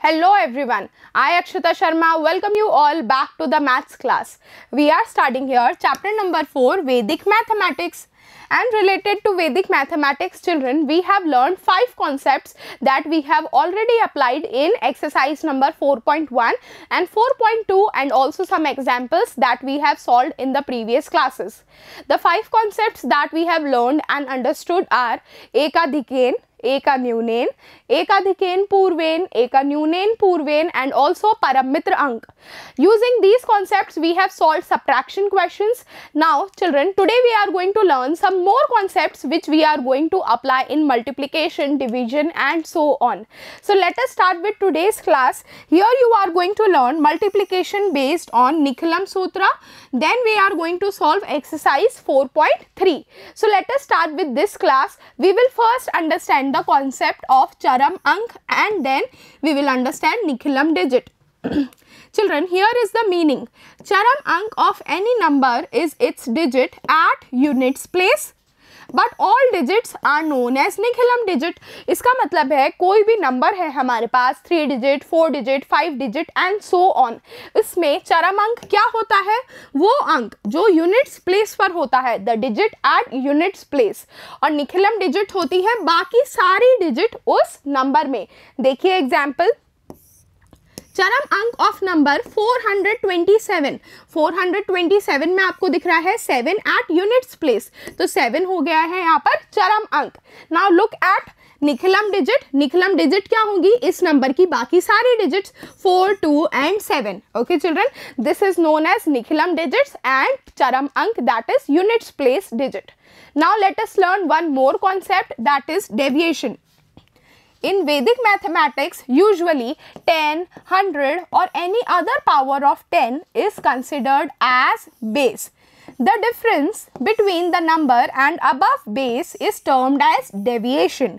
Hello everyone, I Akshita Sharma welcome you all back to the maths class. We are starting here chapter number 4 Vedic Mathematics and related to Vedic mathematics children we have learned five concepts that we have already applied in exercise number 4.1 and 4.2 and also some examples that we have solved in the previous classes. The five concepts that we have learned and understood are Ekadhiken, एकान्यूनेन एकाधिकेन पूर्वेन एकान्यूनेन पूर्वेन and also paramitra ank using these concepts we have solved subtraction questions now children today we are going to learn some more concepts which we are going to apply in multiplication division and so on so let us start with today's class here you are going to learn multiplication based on nikhalam sutra then we are going to solve exercise 4.3 so let us start with this class we will first understand understand the concept of charam ank and then we will understand nikhilam digit. Children, here is the meaning. Charam ank of any number is its digit at units place but all digits are known as Nikhilam digit इसका मतलब है कोई भी number है हमारे पास three digit four digit five digit and so on इसमें चरम अंक क्या होता है वो अंक जो यूनिट्स प्लेस पर होता है the digit at units place और निखिलम डिजिट होती है बाकी सारी डिजिट उस नंबर में देखिए एग्जाम्पल चरम अंक ऑफ नंबर 427 427 में आपको दिख रहा है सेवन एट यूनिट्स प्लेस तो सेवन हो गया है यहाँ पर चरम अंक now look at Nikhilam digit Nikhilam digit क्या होगी इस नंबर की बाकी सारी digits four two and seven okay children this is known as Nikhilam digits and चरम अंक that is units place digit now let us learn one more concept that is deviation in Vedic mathematics usually 10, 100 और any other power of 10 is considered as base the difference between the number and अब base is termed as deviation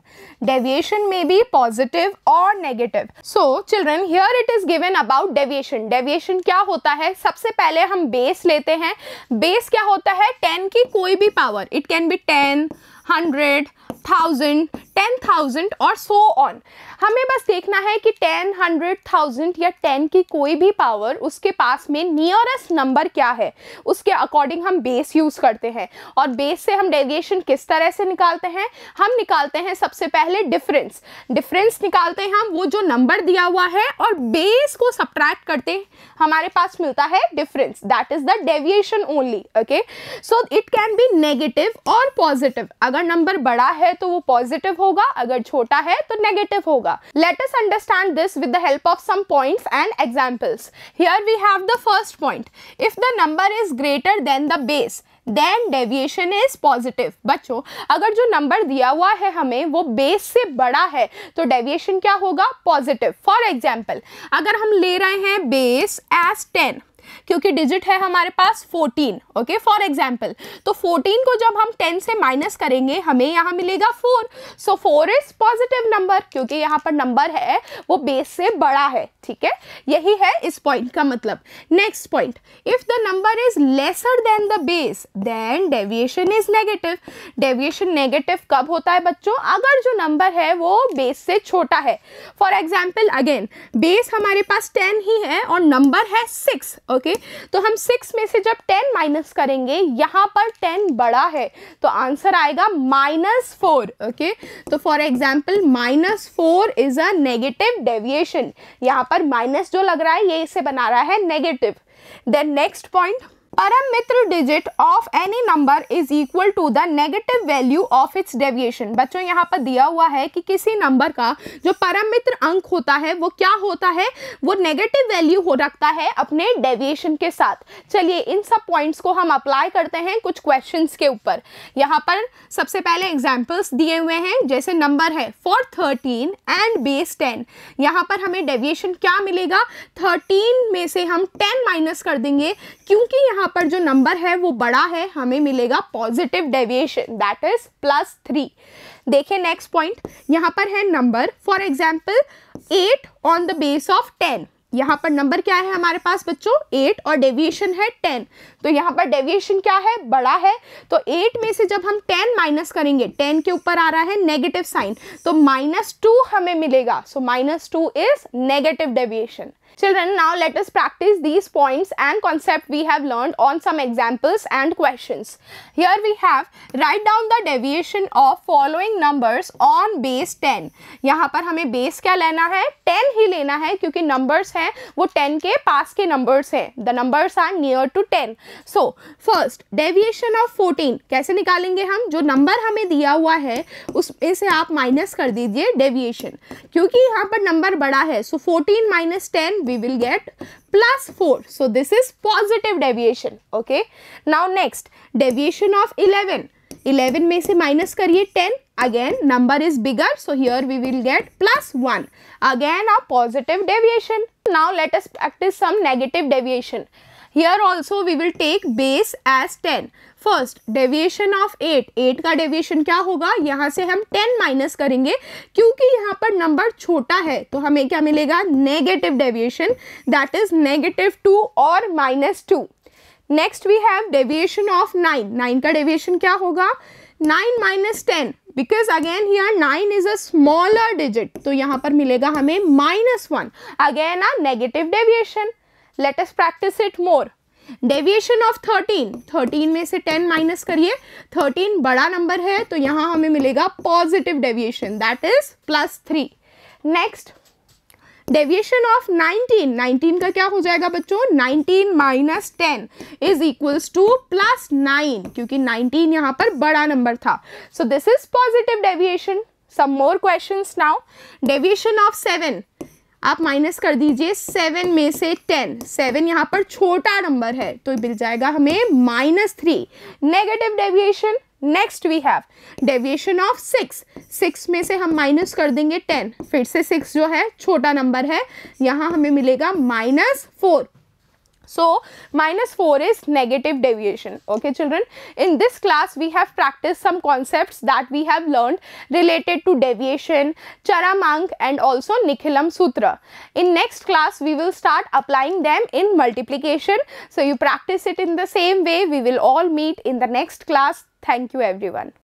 deviation में be positive और negative so children here it is given about deviation deviation क्या होता है सबसे पहले हम base लेते हैं बेस क्या होता है टेन की कोई भी power it can be ten hundred thousand ten thousand और सो so ऑन हमें बस देखना है कि टेन हंड्रेड थाउजेंड या टेन की कोई भी पावर उसके पास में नियरेस्ट नंबर क्या है उसके अकॉर्डिंग हम बेस यूज़ करते हैं और बेस से हम डेविएशन किस तरह से निकालते हैं हम निकालते हैं सबसे पहले डिफरेंस डिफरेंस निकालते हैं हम वो जो नंबर दिया हुआ है और बेस को सब्ट्रैक्ट करते हमारे पास मिलता है difference that is the deviation only okay so it can be negative और पॉजिटिव अगर नंबर बड़ा है तो वो पॉजिटिव हो होगा अगर छोटा है तो नेगेटिव होगा let us understand this with the help of some points and examples here we have the first point if the number is greater than the base then deviation is positive बच्चों अगर जो number दिया हुआ है हमें वो base से बड़ा है तो डेविएशन क्या होगा पॉजिटिव फॉर एग्जाम्पल अगर हम ले रहे हैं बेस एज टेन क्योंकि डिजिट है हमारे पास 14 ओके फॉर एग्जांपल तो 14 को जब हम 10 से माइनस करेंगे हमें यहाँ मिलेगा 4 so so 4 is positive number क्योंकि यहाँ पर नंबर है वो बेस से बड़ा है ठीक है यही है इस पॉइंट का मतलब next point if the number is lesser than the base then deviation is negative deviation negative कब होता है बच्चों अगर जो नंबर है वो बेस से छोटा है फॉर एग्जाम्पल अगेन बेस हमारे पास टेन ही है और नंबर है सिक्स ओके ओके तो हम सिक्स में से जब टेन माइनस करेंगे यहाँ पर टेन बड़ा है तो आंसर आएगा माइनस फोर ओके तो for example minus four is a negative deviation यहाँ पर माइनस जो लग रहा है ये इसे बना रहा है नेगेटिव देन नेक्स्ट पॉइंट परम मित्र digit of any number is equal to the negative value of its deviation बच्चों यहाँ पर दिया हुआ है कि किसी नंबर का जो परम मित्र अंक होता है वो क्या होता है वो नेगेटिव वैल्यू हो रखता है अपने डेविएशन के साथ चलिए इन सब पॉइंट्स को हम अप्लाई करते हैं कुछ क्वेश्चन के ऊपर यहाँ पर सबसे पहले एग्जाम्पल्स दिए हुए हैं जैसे नंबर है for thirteen and base ten यहाँ पर हमें डेविएशन क्या मिलेगा थर्टीन में से हम टेन माइनस कर देंगे क्योंकि यहाँ यहाँ पर जो नंबर है वो बड़ा है हमें मिलेगा positive deviation that is plus three देखिए नेक्स्ट पॉइंट यहाँ पर है number for example eight on the base of ten यहाँ पर नंबर क्या है हमारे पास बच्चों एट और डेविएशन है टेन तो यहाँ पर डेविएशन क्या है बड़ा है तो एट में से जब हम टेन माइनस करेंगे टेन के ऊपर आ रहा है नेगेटिव साइन तो माइनस टू हमें मिलेगा so minus two is negative deviation Children, now let us practice these points and concept we have learned on some examples and questions. Here we have write down the deviation of following numbers on base 10. yahan par hame base kya lena hai 10 hi lena hai kyunki numbers hain wo 10 ke पास ke numbers hain The numbers are near to 10. So first deviation of 14 kaise nikalenge hum jo number हमें दिया हुआ है उसमें se aap minus kar dijiye deviation kyunki yahan par number bada hai So 14 minus 10 we will get plus 4. So, this is positive deviation. Okay. Now, next deviation of 11. 11 में से minus करिए 10 again number is bigger so here we will get plus 1 again a positive deviation now let us practice some negative deviation here also we will take base as 10 first deviation of eight eight का deviation क्या होगा यहाँ से हम ten minus करेंगे क्योंकि यहाँ पर नंबर छोटा है तो हमें क्या मिलेगा negative deviation that is negative two और minus two next we have deviation of nine nine का डेविएशन क्या होगा nine minus ten because again here nine is a smaller digit तो यहाँ पर मिलेगा हमें minus one again a negative deviation let's practice it more deviation of thirteen thirteen में से टेन माइनस करिए थर्टीन बड़ा नंबर है तो यहाँ हमें मिलेगा positive deviation that is plus three next deviation of 19 19 का क्या हो जाएगा बच्चों 19 minus ten is equals to plus nine क्योंकि 19 यहाँ पर बड़ा नंबर था so this is positive deviation some more question now deviation of seven आप माइनस कर दीजिए सेवन में से टेन सेवन यहाँ पर छोटा नंबर है तो मिल जाएगा हमें minus three negative deviation next we have deviation of six six में से हम माइनस कर देंगे टेन फिर से सिक्स जो है छोटा नंबर है यहाँ हमें मिलेगा minus four So, minus 4 is negative deviation. Okay, children. In this class, we have practiced some concepts that we have learned related to deviation, charamang, and also Nikhilam Sutra. In next class, we will start applying them in multiplication. So, you practice it in the same way. We will all meet in the next class. Thank you, everyone.